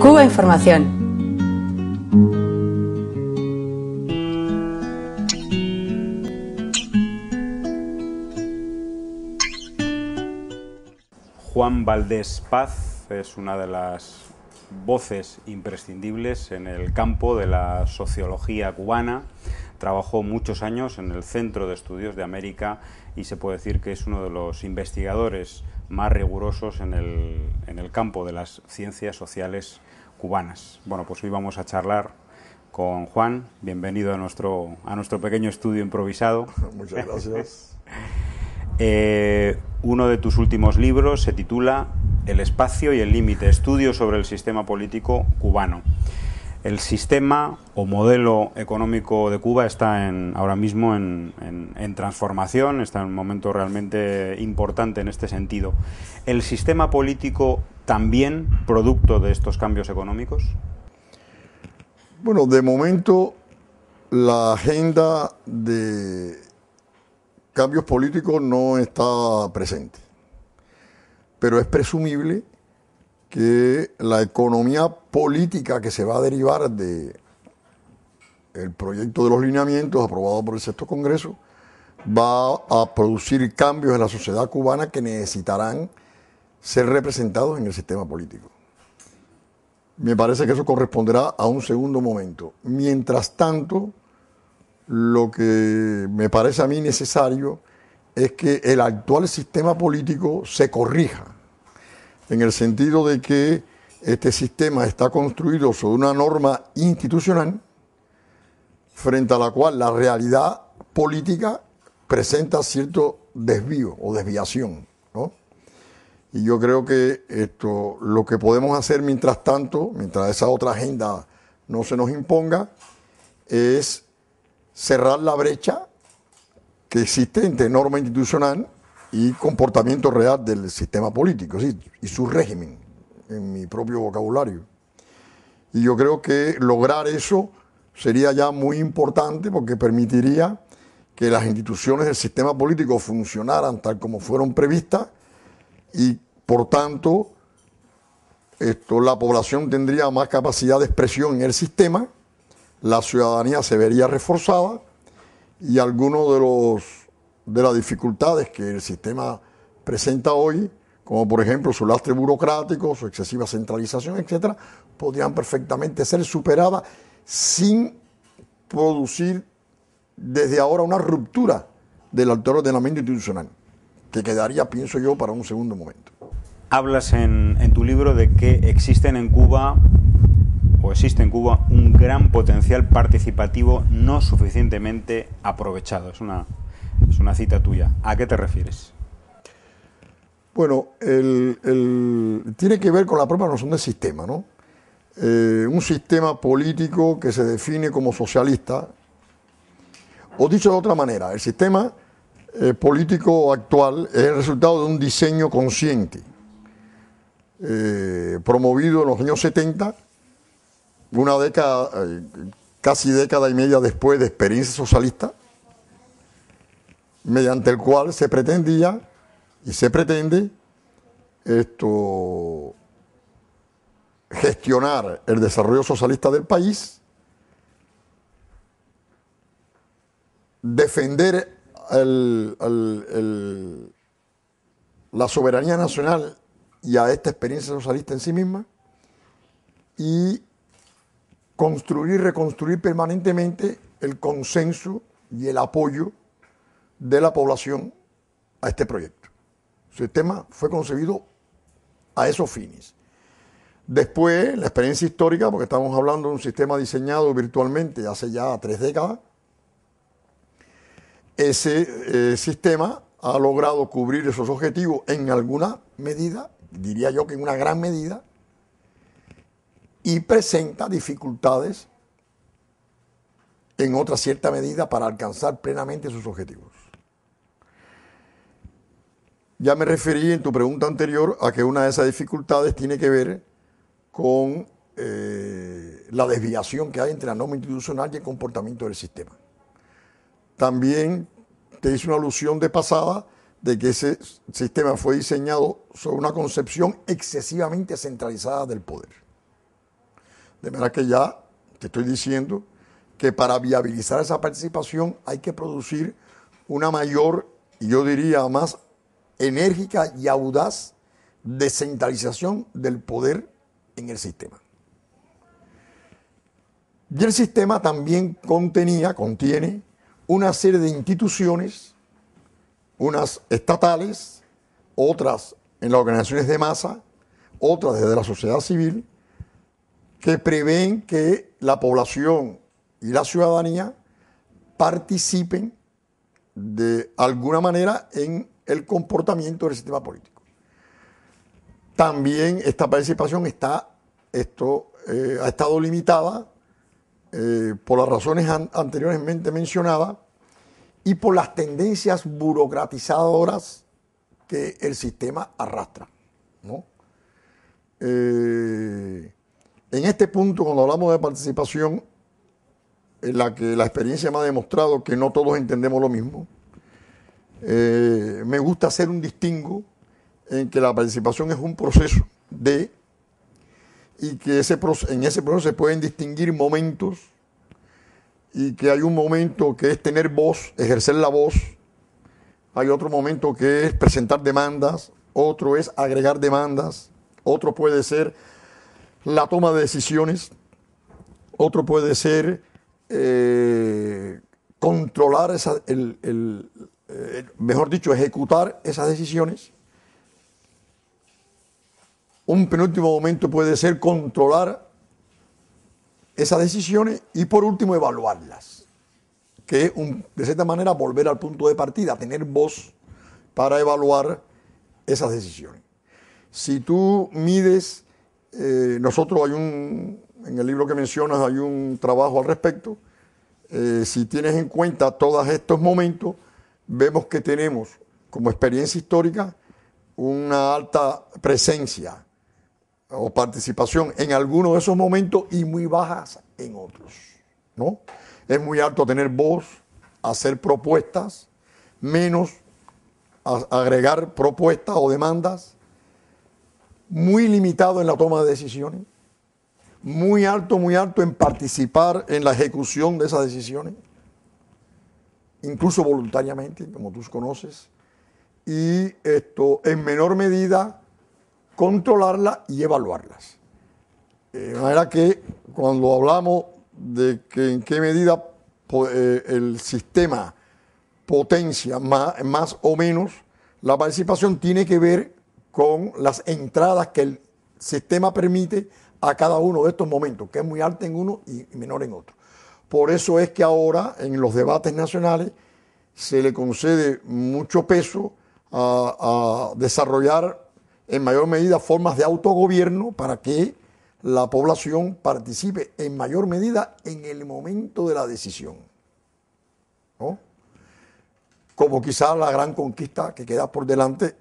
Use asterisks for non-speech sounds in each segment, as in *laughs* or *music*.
Cuba Información. Juan Valdés Paz es una de las voces imprescindibles en el campo de la sociología cubana. Trabajó muchos años en el Centro de Estudios de América y se puede decir que es uno de los investigadores más rigurosos en el, campo de las ciencias sociales cubanas. Bueno, pues hoy vamos a charlar con Juan. Bienvenido a nuestro, a nuestro pequeño estudio improvisado. *laughs* Muchas gracias. *laughs* Eh, uno de tus últimos libros se titula El espacio y el límite, estudio sobre el sistema político cubano el sistema o modelo económico de Cuba está en, ahora mismo en, en, transformación, está en un momento realmente importante en este sentido. ¿El sistema político también producto de estos cambios económicos? Bueno, de momento la agenda de cambios políticos no está presente, pero es presumible que la economía política que se va a derivar de el proyecto de los lineamientos aprobado por el sexto congreso va a producir cambios en la sociedad cubana que necesitarán ser representados en el sistema político. Me parece que eso corresponderá a un segundo momento. Mientras tanto, lo que me parece a mí necesario es que el actual sistema político se corrija, en el sentido de que este sistema está construido sobre una norma institucional frente a la cual la realidad política presenta cierto desvío o desviación. Y yo creo que esto, lo que podemos hacer mientras tanto, mientras esa otra agenda no se nos imponga, es cerrar la brecha que existe entre norma institucional y comportamiento real del sistema político y su régimen en mi propio vocabulario. Y yo creo que lograr eso sería ya muy importante porque permitiría que las instituciones del sistema político funcionaran tal como fueron previstas y por tanto esto, la población tendría más capacidad de expresión en el sistema, la ciudadanía se vería reforzada y algunos de los de las dificultades que el sistema presenta hoy como por ejemplo su lastre burocrático, su excesiva centralización, etcétera, podrían perfectamente ser superadas sin producir desde ahora una ruptura del alto ordenamiento institucional, que quedaría, pienso yo, para un segundo momento. Hablas en, tu libro de que existen en Cuba, o existe en Cuba, un gran potencial participativo no suficientemente aprovechado. Es una, es una cita tuya. ¿A qué te refieres? Bueno, tiene que ver con la propia noción del sistema, ¿no? Eh, un sistema político que se define como socialista, o dicho de otra manera, el sistema eh, político actual es el resultado de un diseño consciente, eh, promovido en los años 70, una década, casi década y media después de experiencia socialista, mediante el cual se pretendía y se pretende gestionar el desarrollo socialista del país, defender la soberanía nacional y a esta experiencia socialista en sí misma, y construir y reconstruir permanentemente el consenso y el apoyo de la población a este proyecto el sistema fue concebido a esos fines. Después, la experiencia histórica, porque estamos hablando de un sistema diseñado virtualmente hace ya tres décadas, ese eh, sistema ha logrado cubrir esos objetivos en alguna medida, diría yo que en una gran medida, y presenta dificultades en otra cierta medida para alcanzar plenamente sus objetivos. Ya me referí en tu pregunta anterior a que una de esas dificultades tiene que ver con eh, la desviación que hay entre la norma institucional y el comportamiento del sistema. También te hice una alusión de pasada de que ese sistema fue diseñado sobre una concepción excesivamente centralizada del poder. De manera que ya te estoy diciendo que para viabilizar esa participación hay que producir una mayor, y yo diría más enérgica y audaz descentralización del poder en el sistema. Y el sistema también contenía, contiene, una serie de instituciones, unas estatales, otras en las organizaciones de masa, otras desde la sociedad civil, que prevén que la población y la ciudadanía participen de alguna manera en el comportamiento del sistema político. También esta participación está, esto, eh, ha estado limitada eh, por las razones anteriormente mencionadas y por las tendencias burocratizadoras que el sistema arrastra. Eh, en este punto, cuando hablamos de participación, en la que la experiencia me ha demostrado que no todos entendemos lo mismo, eh, me gusta hacer un distingo en que la participación es un proceso de, y que ese, en ese proceso se pueden distinguir momentos, y que hay un momento que es tener voz, ejercer la voz, hay otro momento que es presentar demandas, otro es agregar demandas, otro puede ser la toma de decisiones, otro puede ser eh, controlar esa, el, eh, mejor dicho, ejecutar esas decisiones. Un penúltimo momento puede ser controlar esas decisiones y por último evaluarlas, que de cierta manera volver al punto de partida, tener voz para evaluar esas decisiones. Si tú mides, eh, nosotros hay un, en el libro que mencionas hay un trabajo al respecto, eh, si tienes en cuenta todos estos momentos, vemos que tenemos como experiencia histórica una alta presencia o participación en algunos de esos momentos y muy bajas en otros. ¿no? Es muy alto tener voz, hacer propuestas, menos agregar propuestas o demandas, muy limitado en la toma de decisiones, muy alto, muy alto en participar en la ejecución de esas decisiones incluso voluntariamente, como tú conoces, y esto en menor medida controlarlas y evaluarlas. De manera que cuando hablamos de que en qué medida eh, el sistema potencia más, más o menos la participación tiene que ver con las entradas que el sistema permite a cada uno de estos momentos, que es muy alta en uno y menor en otro. Por eso es que ahora en los debates nacionales se le concede mucho peso a, desarrollar en mayor medida formas de autogobierno para que la población participe en mayor medida en el momento de la decisión. Como quizá la gran conquista que queda por delante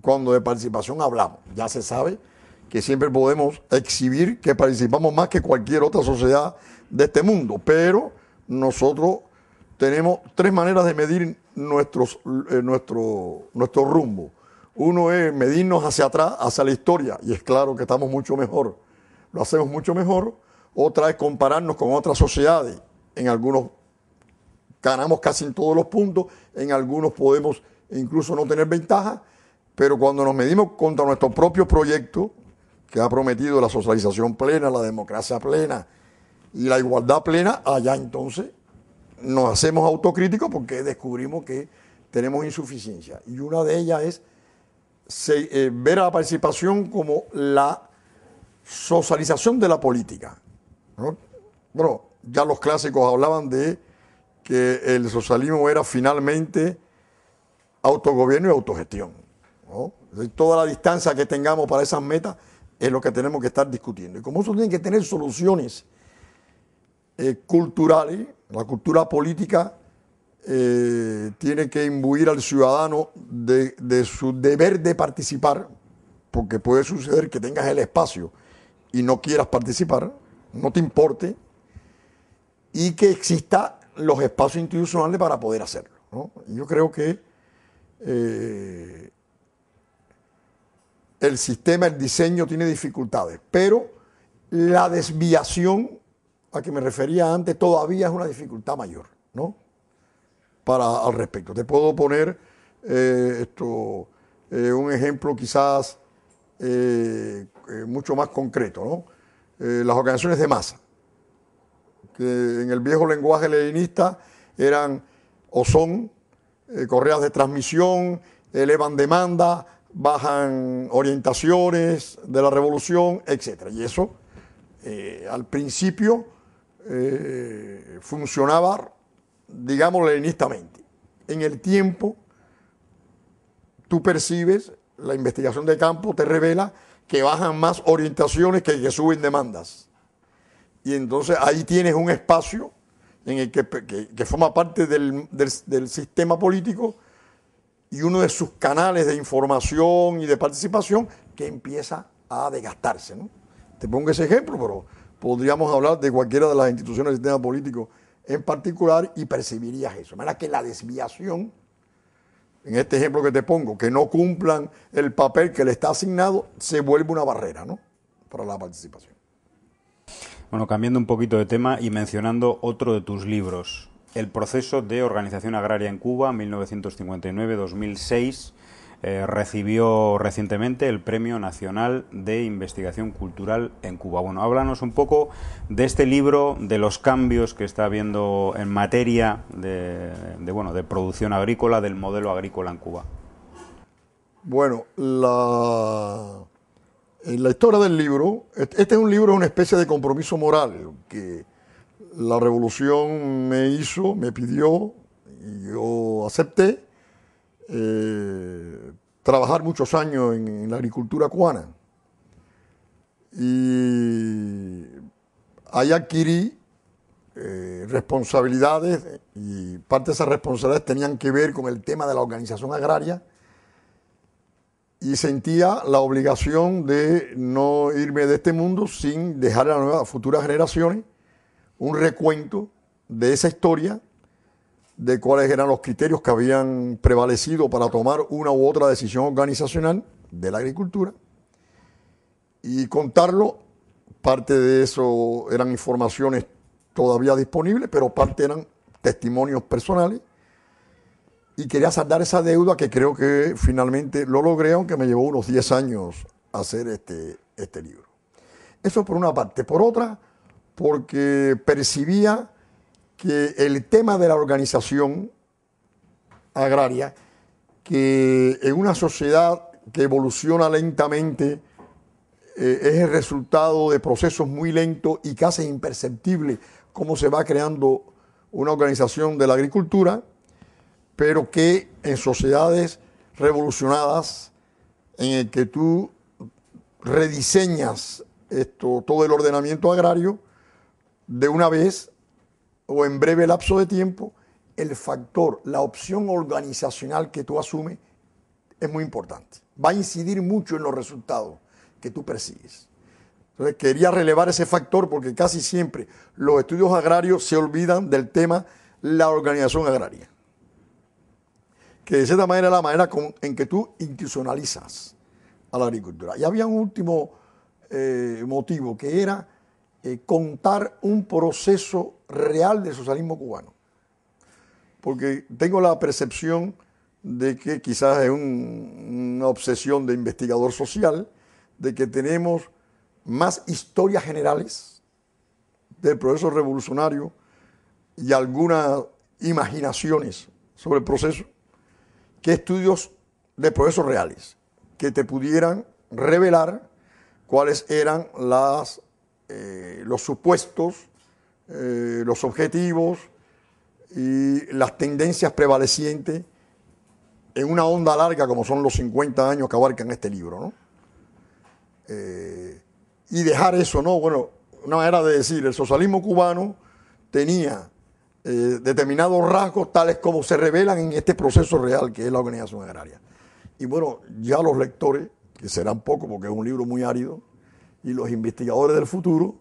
cuando de participación hablamos. Ya se sabe que siempre podemos exhibir que participamos más que cualquier otra sociedad de este mundo, pero nosotros tenemos tres maneras de medir nuestros, eh, nuestro, nuestro rumbo. Uno es medirnos hacia atrás, hacia la historia, y es claro que estamos mucho mejor, lo hacemos mucho mejor. Otra es compararnos con otras sociedades. En algunos ganamos casi en todos los puntos, en algunos podemos incluso no tener ventaja, pero cuando nos medimos contra nuestro propio proyecto, que ha prometido la socialización plena, la democracia plena, y la igualdad plena, allá entonces nos hacemos autocríticos porque descubrimos que tenemos insuficiencia. Y una de ellas es eh, ver a la participación como la socialización de la política. ¿no? Bueno, ya los clásicos hablaban de que el socialismo era finalmente autogobierno y autogestión. toda la distancia que tengamos para esas metas es lo que tenemos que estar discutiendo. Y como eso tiene que tener soluciones eh, culturales, la cultura política eh, tiene que imbuir al ciudadano de, su deber de participar, porque puede suceder que tengas el espacio y no quieras participar, no te importe, y que exista los espacios institucionales para poder hacerlo. Yo creo que eh, el sistema, el diseño tiene dificultades, pero la desviación a que me refería antes todavía es una dificultad mayor, ¿no? Para, al respecto. Te puedo poner eh, esto, eh, un ejemplo quizás eh, mucho más concreto, ¿no? las organizaciones de masa, que en el viejo lenguaje leninista eran o son correas de transmisión, elevan demanda, bajan orientaciones de la revolución, etc. Y eso, al principio, eh, funcionaba, digamos, leninistamente. En el tiempo, tú percibes, la investigación de campo te revela que bajan más orientaciones que suben demandas. Y entonces ahí tienes un espacio en el que, forma parte del, sistema político y uno de sus canales de información y de participación que empieza a desgastarse. Te pongo ese ejemplo, pero podríamos hablar de cualquiera de las instituciones del sistema político en particular y percibirías eso. De manera que la desviación, en este ejemplo que te pongo, que no cumplan el papel que le está asignado, se vuelve una barrera para la participación. Bueno, cambiando un poquito de tema y mencionando otro de tus libros, El proceso de organización agraria en Cuba, 1959-2006 eh, recibió recientemente el Premio Nacional de Investigación Cultural en Cuba. Bueno, háblanos un poco de este libro, de los cambios que está habiendo en materia de, bueno, de producción agrícola, del modelo agrícola en Cuba. Bueno, la, en la historia del libro, este es un libro, una especie de compromiso moral que la revolución me hizo, me pidió, y yo acepté eh, trabajar muchos años en, la agricultura cubana. Y ahí adquirí eh, responsabilidades y parte de esas responsabilidades tenían que ver con el tema de la organización agraria y sentía la obligación de no irme de este mundo sin dejar a las futuras generaciones un recuento de esa historia de cuáles eran los criterios que habían prevalecido para tomar una u otra decisión organizacional de la agricultura y contarlo. Parte de eso eran informaciones todavía disponibles, pero parte eran testimonios personales. Y quería saldar esa deuda que creo que finalmente lo logré, aunque me llevó unos 10 años hacer este, este libro. Eso por una parte. Por otra, porque percibía que el tema de la organización agraria, que en una sociedad que evoluciona lentamente, eh, es el resultado de procesos muy lentos y casi imperceptibles, cómo se va creando una organización de la agricultura, pero que en sociedades revolucionadas, en el que tú rediseñas esto, todo el ordenamiento agrario, de una vez o en breve lapso de tiempo, el factor, la opción organizacional que tú asumes es muy importante. Va a incidir mucho en los resultados que tú persigues. Entonces quería relevar ese factor porque casi siempre los estudios agrarios se olvidan del tema la organización agraria. Que de cierta manera es la manera en que tú institucionalizas a la agricultura. Y había un último eh, motivo que era eh, contar un proceso real del socialismo cubano. Porque tengo la percepción de que quizás es una obsesión de investigador social, de que tenemos más historias generales del proceso revolucionario y algunas imaginaciones sobre el proceso que estudios de procesos reales que te pudieran revelar cuáles eran las eh, los supuestos, eh, los objetivos y las tendencias prevalecientes en una onda larga como son los 50 años que abarcan este libro. ¿no? Eh, y dejar eso, ¿no? Bueno, una manera de decir, el socialismo cubano tenía determinados rasgos tales como se revelan en este proceso real que es la organización agraria. Y bueno, ya los lectores, que serán pocos porque es un libro muy árido, y los investigadores del futuro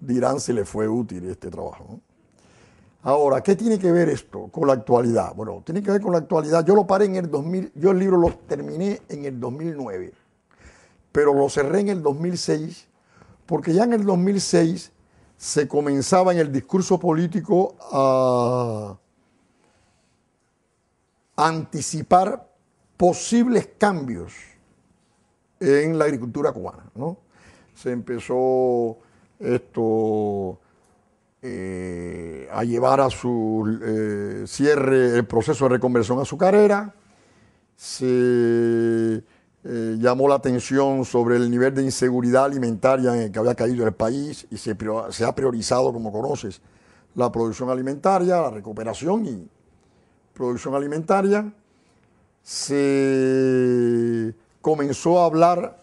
dirán si le fue útil este trabajo. Ahora, ¿qué tiene que ver esto con la actualidad? Bueno, tiene que ver con la actualidad. Yo lo paré en el 2000, yo el libro lo terminé en el 2009, pero lo cerré en el 2006, porque ya en el 2006 se comenzaba en el discurso político a anticipar posibles cambios en la agricultura cubana, ¿no? se empezó esto eh, a llevar a su eh, cierre el proceso de reconversión a su carrera, se eh, llamó la atención sobre el nivel de inseguridad alimentaria en el que había caído el país y se, se ha priorizado, como conoces, la producción alimentaria, la recuperación y producción alimentaria. Se comenzó a hablar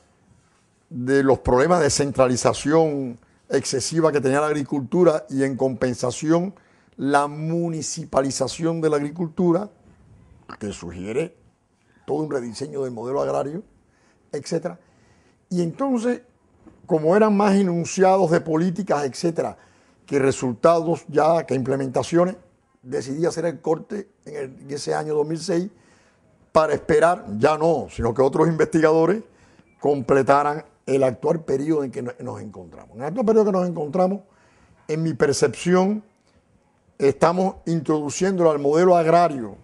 de los problemas de centralización excesiva que tenía la agricultura y en compensación la municipalización de la agricultura, que sugiere todo un rediseño del modelo agrario, etc. Y entonces, como eran más enunciados de políticas, etc., que resultados ya, que implementaciones, decidí hacer el corte en, ese año 2006 para esperar, ya no, sino que otros investigadores completaran el actual periodo en que nos encontramos. En el actual periodo que nos encontramos, en mi percepción, estamos introduciendo al modelo agrario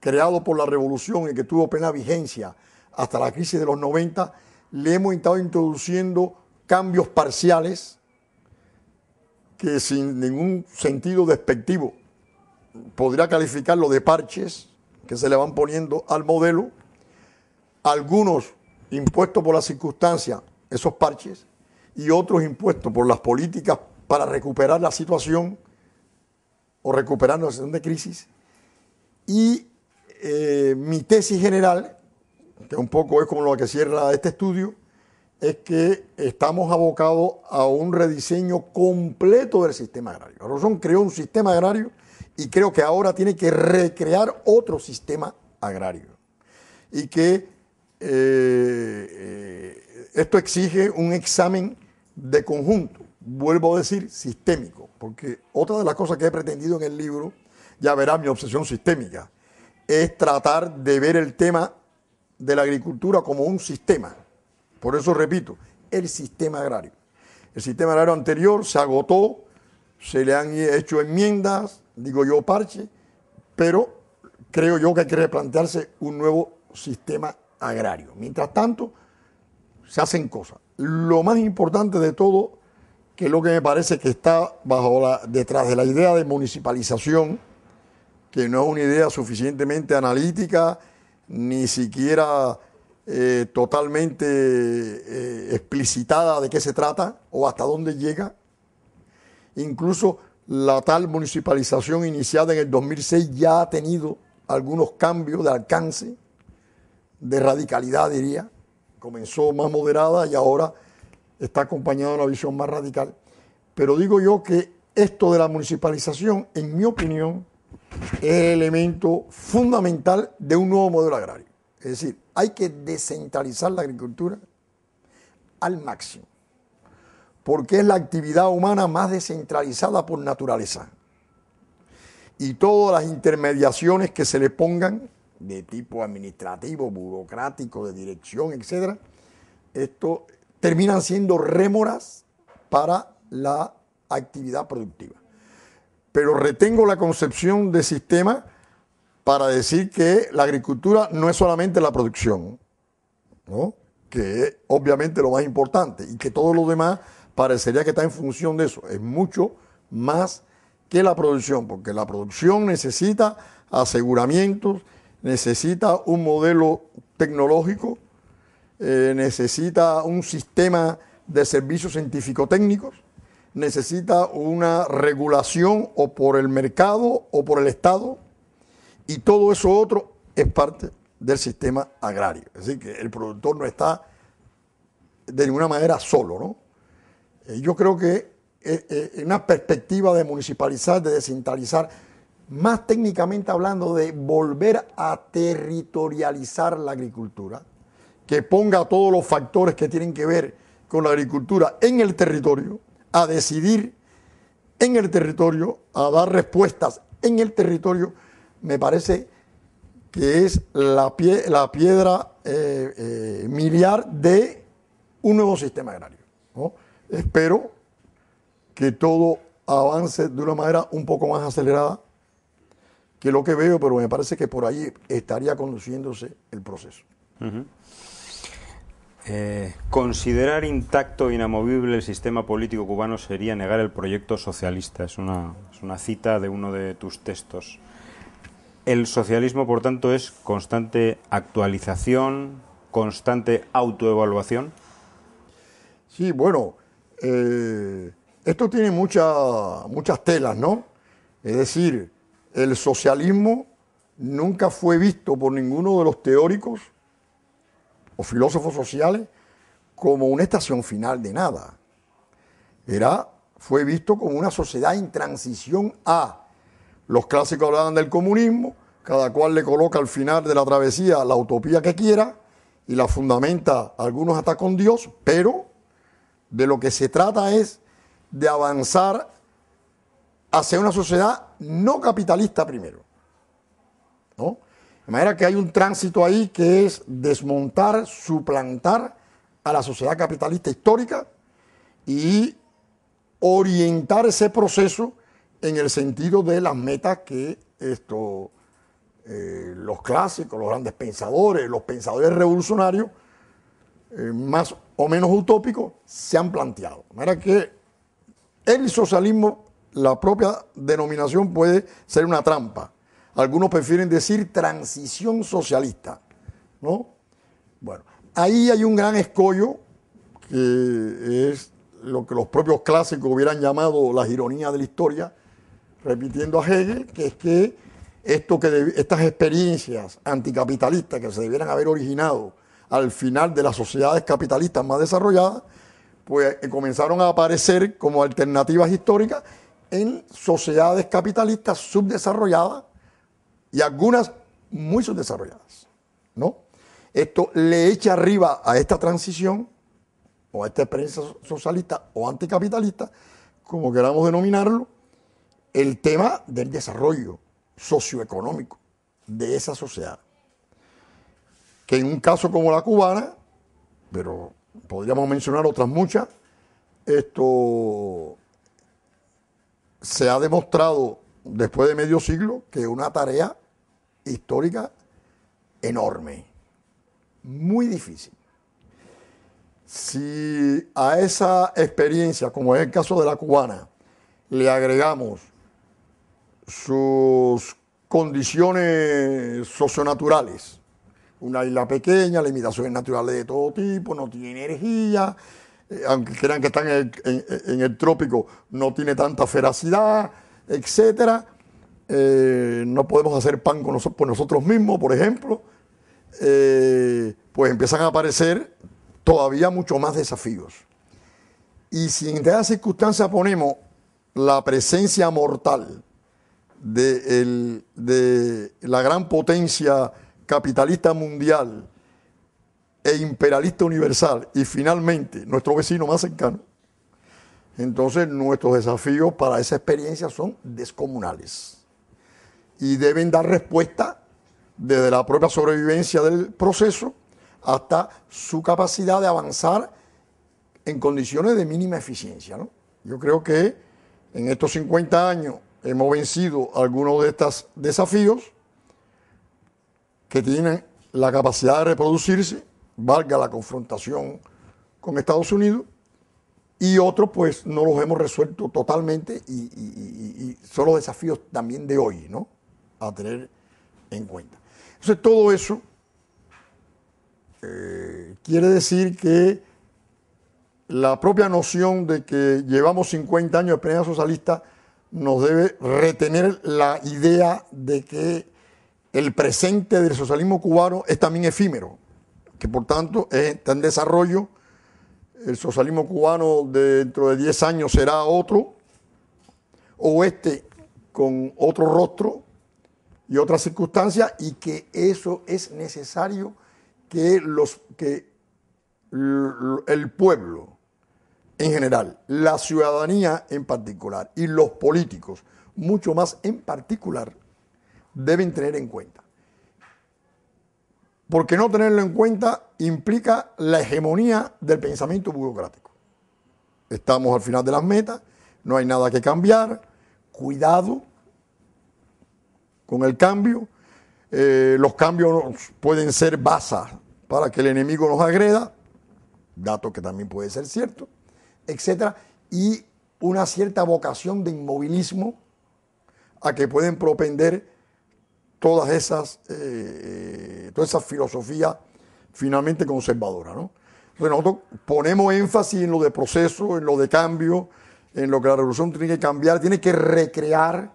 creado por la revolución y que tuvo plena vigencia hasta la crisis de los 90, le hemos estado introduciendo cambios parciales que sin ningún sentido despectivo podría calificarlo de parches que se le van poniendo al modelo, algunos impuestos por las circunstancias, esos parches, y otros impuestos por las políticas para recuperar la situación o recuperar la situación de crisis. Y eh, mi tesis general, que un poco es como lo que cierra este estudio, es que estamos abocados a un rediseño completo del sistema agrario. Rosón creó un sistema agrario y creo que ahora tiene que recrear otro sistema agrario. Y que eh, eh, esto exige un examen de conjunto, vuelvo a decir, sistémico, porque otra de las cosas que he pretendido en el libro, ya verá mi obsesión sistémica, es tratar de ver el tema de la agricultura como un sistema. Por eso repito, el sistema agrario. El sistema agrario anterior se agotó, se le han hecho enmiendas, digo yo parche, pero creo yo que hay que replantearse un nuevo sistema agrario. Mientras tanto, se hacen cosas. Lo más importante de todo, que es lo que me parece que está bajo detrás de la idea de municipalización, que no es una idea suficientemente analítica, ni siquiera eh, totalmente eh, explicitada de qué se trata o hasta dónde llega. Incluso la tal municipalización iniciada en el 2006 ya ha tenido algunos cambios de alcance de radicalidad, diría. Comenzó más moderada y ahora está acompañada de una visión más radical. Pero digo yo que esto de la municipalización, en mi opinión, es el elemento fundamental de un nuevo modelo agrario. Es decir, hay que descentralizar la agricultura al máximo, porque es la actividad humana más descentralizada por naturaleza. Y todas las intermediaciones que se le pongan de tipo administrativo, burocrático, de dirección, etcétera, esto terminan siendo rémoras para la actividad productiva. Pero retengo la concepción de sistema para decir que la agricultura no es solamente la producción, que es obviamente lo más importante y que todo lo demás parecería que está en función de eso. Es mucho más que la producción, porque la producción necesita aseguramientos, necesita un modelo tecnológico, eh, necesita un sistema de servicios científico-técnicos, necesita una regulación o por el mercado o por el Estado, y todo eso otro es parte del sistema agrario. Es decir, que el productor no está de ninguna manera solo. Eh, yo creo que eh, en una perspectiva de municipalizar, de descentralizar, más técnicamente hablando, de volver a territorializar la agricultura, que ponga todos los factores que tienen que ver con la agricultura en el territorio, a decidir en el territorio, a dar respuestas en el territorio, me parece que es la, piedra eh, eh, miliar de un nuevo sistema agrario. Espero que todo avance de una manera un poco más acelerada que es lo que veo, pero me parece que por ahí estaría conduciéndose el proceso. Eh, considerar intacto e inamovible el sistema político cubano sería negar el proyecto socialista. Es una, es una cita de uno de tus textos. El socialismo, por tanto, es constante actualización, constante autoevaluación. Sí, bueno, eh, esto tiene muchas telas, ¿no? Es decir, el socialismo nunca fue visto por ninguno de los teóricos o filósofos sociales como una estación final de nada. Era, fue visto como una sociedad en transición a. Los clásicos hablaban del comunismo, cada cual le coloca al final de la travesía la utopía que quiera y la fundamenta algunos hasta con Dios, pero de lo que se trata es de avanzar hacia una sociedad no capitalista primero. ¿no? De manera que hay un tránsito ahí que es desmontar, suplantar a la sociedad capitalista histórica y orientar ese proceso en el sentido de las metas que eh, los clásicos, los grandes pensadores, los pensadores revolucionarios, eh, más o menos utópicos, se han planteado. De manera que el socialismo la propia denominación puede ser una trampa. Algunos prefieren decir transición socialista, ¿no? Bueno, ahí hay un gran escollo que es lo que los propios clásicos hubieran llamado las ironías de la historia, repitiendo a Hegel, que es que, que estas experiencias anticapitalistas que se debieran haber originado al final de las sociedades capitalistas más desarrolladas, pues eh, comenzaron a aparecer como alternativas históricas en sociedades capitalistas subdesarrolladas y algunas muy subdesarrolladas. ¿no? Esto le echa arriba a esta transición o a esta experiencia socialista o anticapitalista, como queramos denominarlo, el tema del desarrollo socioeconómico de esa sociedad. Que en un caso como la cubana, pero podríamos mencionar otras muchas, esto se ha demostrado después de medio siglo que es una tarea histórica enorme, muy difícil. Si a esa experiencia, como es el caso de la cubana, le agregamos sus condiciones socionaturales, una isla pequeña, limitaciones naturales de todo tipo, no tiene energía, eh, aunque crean que están en el, trópico, no tiene tanta feracidad, etcétera. Eh, no podemos hacer pan con nosotros, por nosotros mismos, por ejemplo, eh, pues empiezan a aparecer todavía mucho más desafíos. Y si en cada circunstancia ponemos la presencia mortal de la gran potencia capitalista mundial, e imperialista universal y finalmente nuestro vecino más cercano, entonces nuestros desafíos para esa experiencia son descomunales y deben dar respuesta desde la propia sobrevivencia del proceso hasta su capacidad de avanzar en condiciones de mínima eficiencia. Yo creo que en estos 50 años hemos vencido algunos de estos desafíos que tienen la capacidad de reproducirse valga la confrontación con Estados Unidos, y otros pues no los hemos resuelto totalmente y, son los desafíos también de hoy, ¿no? A tener en cuenta. Entonces todo eso eh, quiere decir que la propia noción de que llevamos 50 años de experiencia socialista nos debe retener la idea de que el presente del socialismo cubano es también efímero, que por tanto está en desarrollo. El socialismo cubano dentro de 10 años será otro, o este con otro rostro y otras circunstancias, y que eso es necesario que, los, que el pueblo en general, la ciudadanía en particular y los políticos, mucho más en particular, deben tener en cuenta porque no tenerlo en cuenta implica la hegemonía del pensamiento burocrático. Estamos al final de las metas, no hay nada que cambiar, cuidado con el cambio, eh, los cambios pueden ser basa para que el enemigo nos agreda, dato que también puede ser cierto, etc. Y una cierta vocación de inmovilismo a que pueden propender todas esas, eh, eh, toda esa filosofía finalmente conservadora. ¿no? Entonces nosotros ponemos énfasis en lo de proceso, en lo de cambio, en lo que la revolución tiene que cambiar, tiene que recrear.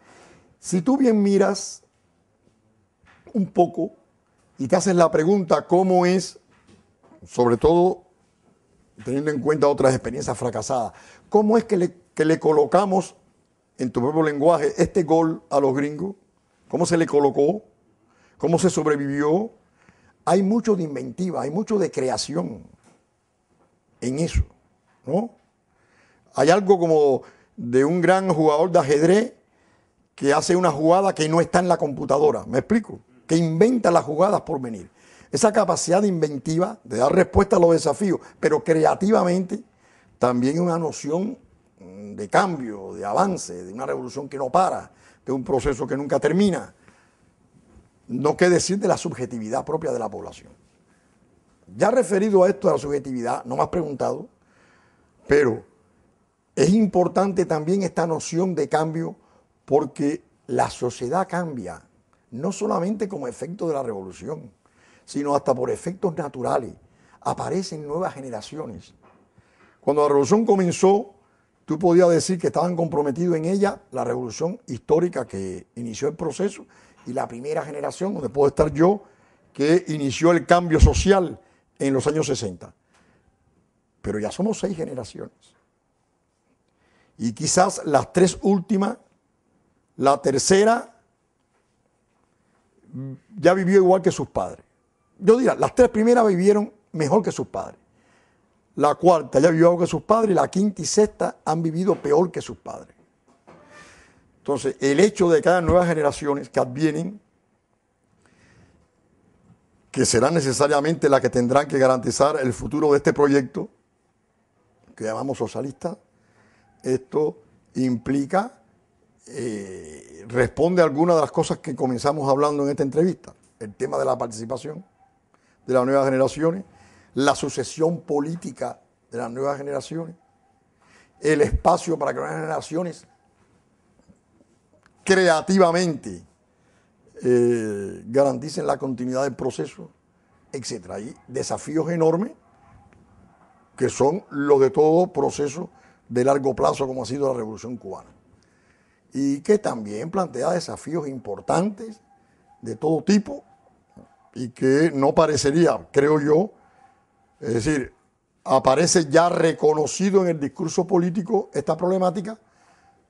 Si tú bien miras un poco y te haces la pregunta cómo es, sobre todo teniendo en cuenta otras experiencias fracasadas, cómo es que le, que le colocamos, en tu propio lenguaje, este gol a los gringos, cómo se le colocó, cómo se sobrevivió. Hay mucho de inventiva, hay mucho de creación en eso, ¿no? Hay algo como de un gran jugador de ajedrez que hace una jugada que no está en la computadora, ¿me explico? Que inventa las jugadas por venir. Esa capacidad inventiva de dar respuesta a los desafíos, pero creativamente, también una noción de cambio, de avance, de una revolución que no para, es un proceso que nunca termina. No que decir de la subjetividad propia de la población. Ya referido a esto de la subjetividad, no me has preguntado, pero es importante también esta noción de cambio porque la sociedad cambia, no solamente como efecto de la revolución, sino hasta por efectos naturales. Aparecen nuevas generaciones. Cuando la revolución comenzó, tú podías decir que estaban comprometidos en ella la revolución histórica que inició el proceso y la primera generación, donde puedo estar yo, que inició el cambio social en los años 60. Pero ya somos seis generaciones. Y quizás las tres últimas, la tercera, ya vivió igual que sus padres. Yo diría, las tres primeras vivieron mejor que sus padres la cuarta ya vivió que sus padres, la quinta y sexta han vivido peor que sus padres. Entonces, el hecho de que haya nuevas generaciones que advienen, que serán necesariamente las que tendrán que garantizar el futuro de este proyecto, que llamamos socialista, esto implica, eh, responde a algunas de las cosas que comenzamos hablando en esta entrevista, el tema de la participación de las nuevas generaciones, la sucesión política de las nuevas generaciones, el espacio para que las generaciones creativamente eh, garanticen la continuidad del proceso, etc. Hay desafíos enormes que son los de todo proceso de largo plazo como ha sido la Revolución Cubana y que también plantea desafíos importantes de todo tipo y que no parecería, creo yo, es decir, aparece ya reconocido en el discurso político esta problemática,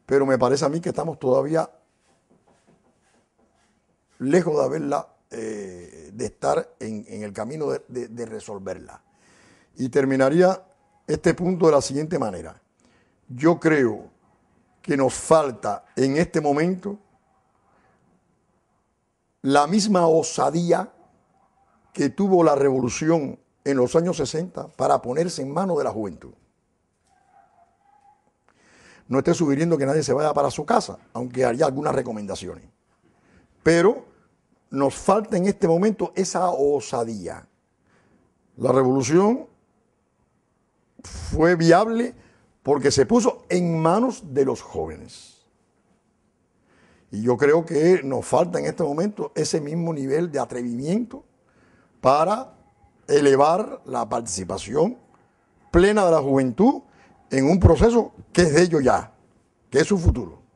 pero me parece a mí que estamos todavía lejos de haberla, eh, de estar en, el camino de resolverla. Y terminaría este punto de la siguiente manera. Yo creo que nos falta en este momento la misma osadía que tuvo la revolución en los años 60 para ponerse en manos de la juventud. No estoy sugiriendo que nadie se vaya para su casa, aunque haya algunas recomendaciones. Pero nos falta en este momento esa osadía. La revolución fue viable porque se puso en manos de los jóvenes. Y yo creo que nos falta en este momento ese mismo nivel de atrevimiento para elevar la participación plena de la juventud en un proceso que es de ellos ya, que es su futuro.